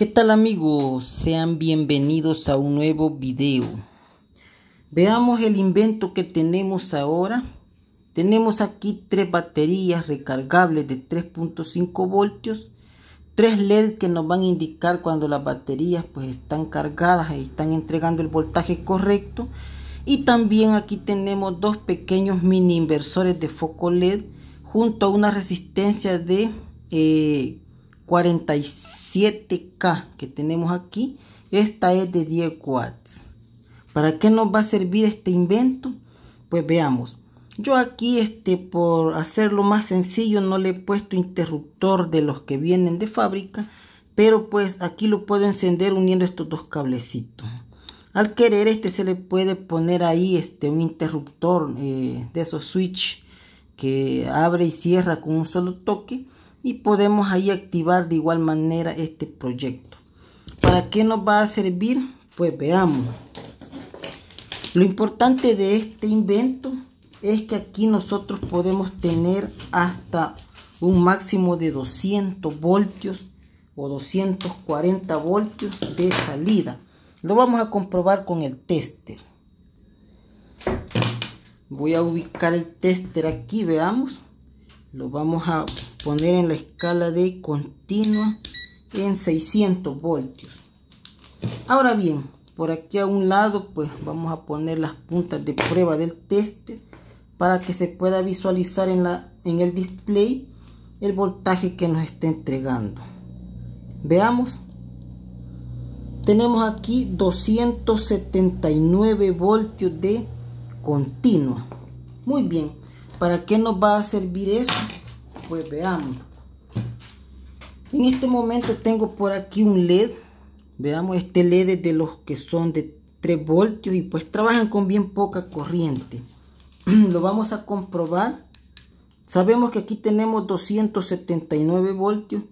¿Qué tal amigos? Sean bienvenidos a un nuevo video. Veamos el invento que tenemos ahora. Tenemos aquí tres baterías recargables de 3.5 voltios. Tres LED que nos van a indicar cuando las baterías pues están cargadas y están entregando el voltaje correcto. Y también aquí tenemos dos pequeños mini inversores de foco LED junto a una resistencia de eh, 47K que tenemos aquí, esta es de 10 watts. ¿Para qué nos va a servir este invento? Pues veamos. Yo aquí, este, por hacerlo más sencillo, no le he puesto interruptor de los que vienen de fábrica, pero pues aquí lo puedo encender uniendo estos dos cablecitos. Al querer, este se le puede poner ahí este, un interruptor eh, de esos switch que abre y cierra con un solo toque y podemos ahí activar de igual manera este proyecto. ¿Para qué nos va a servir? Pues veamos. Lo importante de este invento es que aquí nosotros podemos tener hasta un máximo de 200 voltios o 240 voltios de salida. Lo vamos a comprobar con el tester. Voy a ubicar el tester aquí, veamos. Lo vamos a poner en la escala de continua en 600 voltios ahora bien por aquí a un lado pues vamos a poner las puntas de prueba del tester para que se pueda visualizar en, la, en el display el voltaje que nos está entregando veamos tenemos aquí 279 voltios de continua muy bien para qué nos va a servir eso pues veamos en este momento tengo por aquí un led veamos este led de los que son de 3 voltios y pues trabajan con bien poca corriente lo vamos a comprobar sabemos que aquí tenemos 279 voltios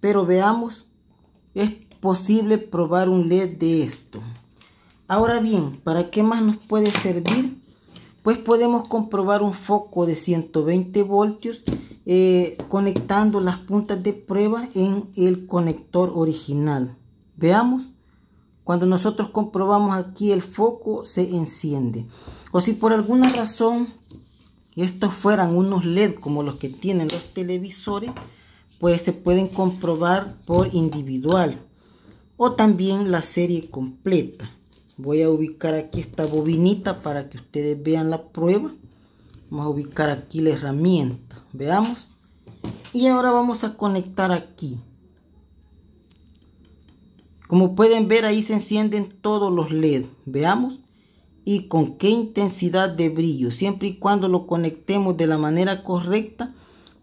pero veamos es posible probar un led de esto ahora bien para qué más nos puede servir pues podemos comprobar un foco de 120 voltios eh, conectando las puntas de prueba en el conector original. Veamos. Cuando nosotros comprobamos aquí el foco se enciende. O si por alguna razón estos fueran unos LED como los que tienen los televisores, pues se pueden comprobar por individual o también la serie completa. Voy a ubicar aquí esta bobinita para que ustedes vean la prueba vamos a ubicar aquí la herramienta veamos y ahora vamos a conectar aquí como pueden ver ahí se encienden todos los led veamos y con qué intensidad de brillo siempre y cuando lo conectemos de la manera correcta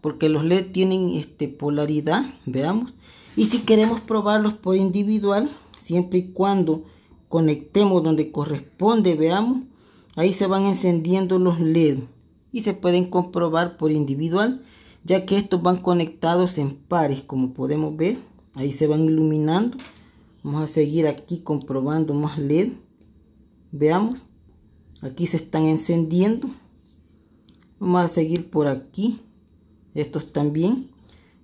porque los led tienen este polaridad veamos y si queremos probarlos por individual siempre y cuando conectemos donde corresponde veamos ahí se van encendiendo los led y se pueden comprobar por individual, ya que estos van conectados en pares, como podemos ver. Ahí se van iluminando. Vamos a seguir aquí comprobando más LED. Veamos. Aquí se están encendiendo. Vamos a seguir por aquí. Estos también.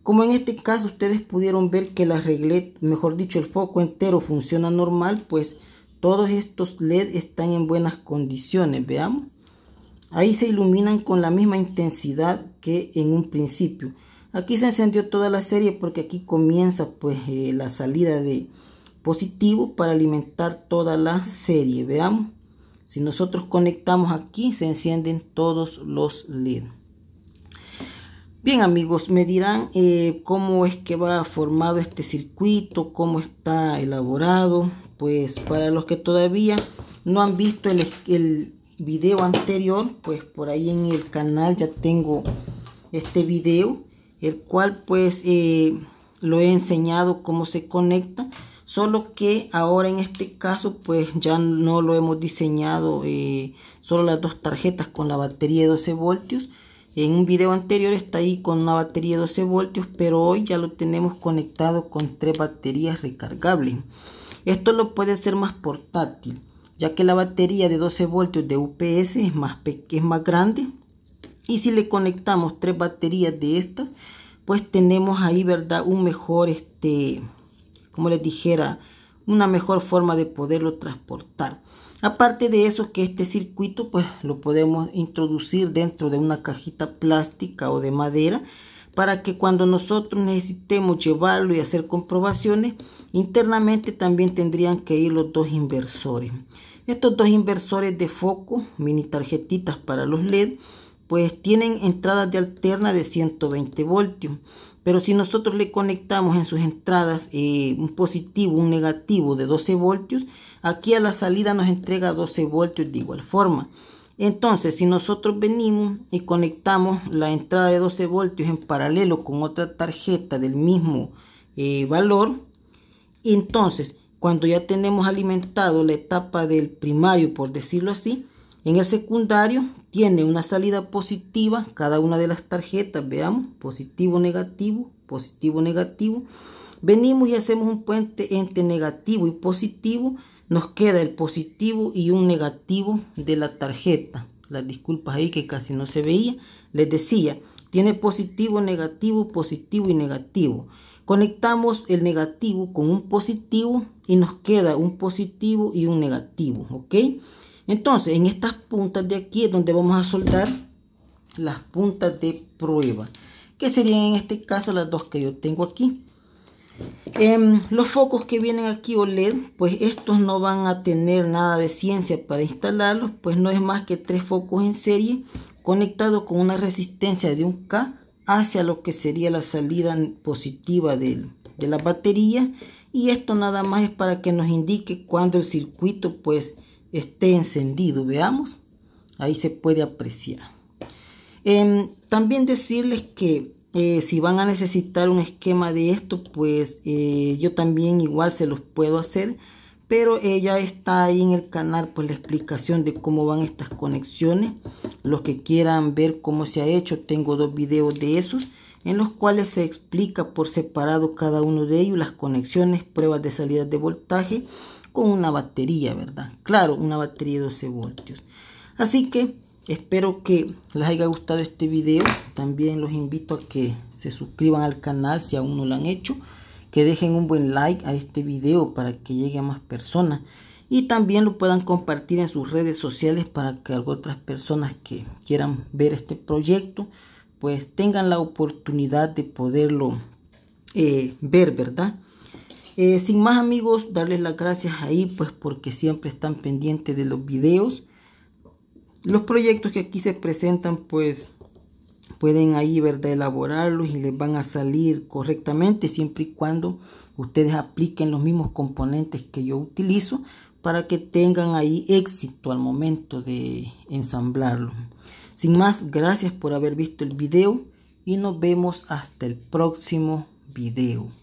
Como en este caso ustedes pudieron ver que la reglet, mejor dicho el foco entero funciona normal, pues todos estos LED están en buenas condiciones, veamos. Ahí se iluminan con la misma intensidad que en un principio. Aquí se encendió toda la serie porque aquí comienza pues eh, la salida de positivo para alimentar toda la serie. Veamos. Si nosotros conectamos aquí se encienden todos los LED. Bien amigos, me dirán eh, cómo es que va formado este circuito, cómo está elaborado. Pues para los que todavía no han visto el, el video anterior, pues por ahí en el canal ya tengo este video, el cual pues eh, lo he enseñado cómo se conecta, solo que ahora en este caso pues ya no lo hemos diseñado, eh, solo las dos tarjetas con la batería de 12 voltios, en un video anterior está ahí con una batería de 12 voltios, pero hoy ya lo tenemos conectado con tres baterías recargables. Esto lo puede hacer más portátil ya que la batería de 12 voltios de UPS es más, es más grande. Y si le conectamos tres baterías de estas, pues tenemos ahí, ¿verdad? Un mejor, este, como les dijera, una mejor forma de poderlo transportar. Aparte de eso, que este circuito pues lo podemos introducir dentro de una cajita plástica o de madera para que cuando nosotros necesitemos llevarlo y hacer comprobaciones, internamente también tendrían que ir los dos inversores. Estos dos inversores de foco, mini tarjetitas para los LED, pues tienen entradas de alterna de 120 voltios. Pero si nosotros le conectamos en sus entradas eh, un positivo, un negativo de 12 voltios, aquí a la salida nos entrega 12 voltios de igual forma. Entonces, si nosotros venimos y conectamos la entrada de 12 voltios en paralelo con otra tarjeta del mismo eh, valor, entonces, cuando ya tenemos alimentado la etapa del primario, por decirlo así, en el secundario tiene una salida positiva, cada una de las tarjetas, veamos, positivo, negativo, positivo, negativo. Venimos y hacemos un puente entre negativo y positivo nos queda el positivo y un negativo de la tarjeta. Las disculpas ahí que casi no se veía. Les decía, tiene positivo, negativo, positivo y negativo. Conectamos el negativo con un positivo y nos queda un positivo y un negativo, ¿ok? Entonces, en estas puntas de aquí es donde vamos a soldar las puntas de prueba, que serían en este caso las dos que yo tengo aquí. Em, los focos que vienen aquí OLED, pues estos no van a tener nada de ciencia para instalarlos, pues no es más que tres focos en serie conectados con una resistencia de un K hacia lo que sería la salida positiva de, la batería y esto nada más es para que nos indique cuando el circuito pues esté encendido, veamos, ahí se puede apreciar. Em, también decirles que eh, si van a necesitar un esquema de esto, pues eh, yo también igual se los puedo hacer. Pero eh, ya está ahí en el canal pues la explicación de cómo van estas conexiones. Los que quieran ver cómo se ha hecho, tengo dos videos de esos en los cuales se explica por separado cada uno de ellos, las conexiones, pruebas de salida de voltaje con una batería, ¿verdad? Claro, una batería de 12 voltios. Así que Espero que les haya gustado este video. También los invito a que se suscriban al canal si aún no lo han hecho. Que dejen un buen like a este video para que llegue a más personas. Y también lo puedan compartir en sus redes sociales para que otras personas que quieran ver este proyecto pues tengan la oportunidad de poderlo eh, ver, ¿verdad? Eh, sin más amigos, darles las gracias ahí pues porque siempre están pendientes de los videos los proyectos que aquí se presentan, pues pueden ahí, ¿verdad?, elaborarlos y les van a salir correctamente siempre y cuando ustedes apliquen los mismos componentes que yo utilizo para que tengan ahí éxito al momento de ensamblarlo. Sin más, gracias por haber visto el video y nos vemos hasta el próximo video.